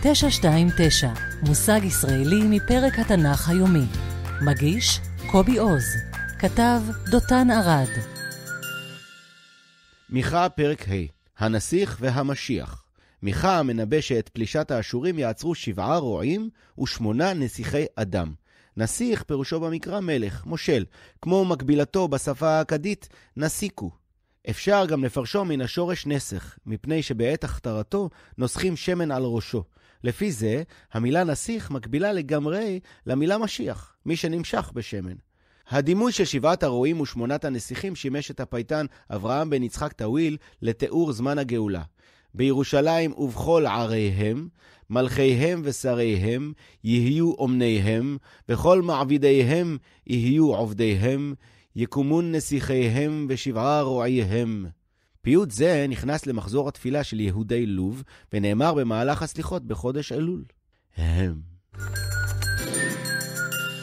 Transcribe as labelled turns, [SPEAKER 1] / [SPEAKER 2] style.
[SPEAKER 1] 929, מושג ישראלי מפרק התנ"ך היומי. מגיש, קובי עוז. כתב, דותן ארד.
[SPEAKER 2] מיכה, פרק ה' הנסיך והמשיח. מיכה מנבא שאת פלישת האשורים יעצרו שבעה רועים ושמונה נסיכי אדם. נסיך פירושו במקרא מלך, מושל, כמו מקבילתו בשפה האכדית, נסיקו. אפשר גם לפרשו מן השורש נסך, מפני שבעת הכתרתו נוסחים שמן על ראשו. לפי זה, המילה נסיך מקבילה לגמרי למילה משיח, מי שנמשך בשמן. הדימוי של שבעת הרועים ושמונת הנסיכים שימש את הפייטן אברהם בן יצחק טאוויל לתיאור זמן הגאולה. בירושלים ובכל עריהם, מלכיהם ושריהם, יהיו אומניהם, וכל מעבידיהם יהיו עובדיהם, יקומון נסיכיהם ושבעה רועיהם. פיוט זה נכנס למחזור התפילה של יהודי לוב, ונאמר במהלך הסליחות בחודש אלול.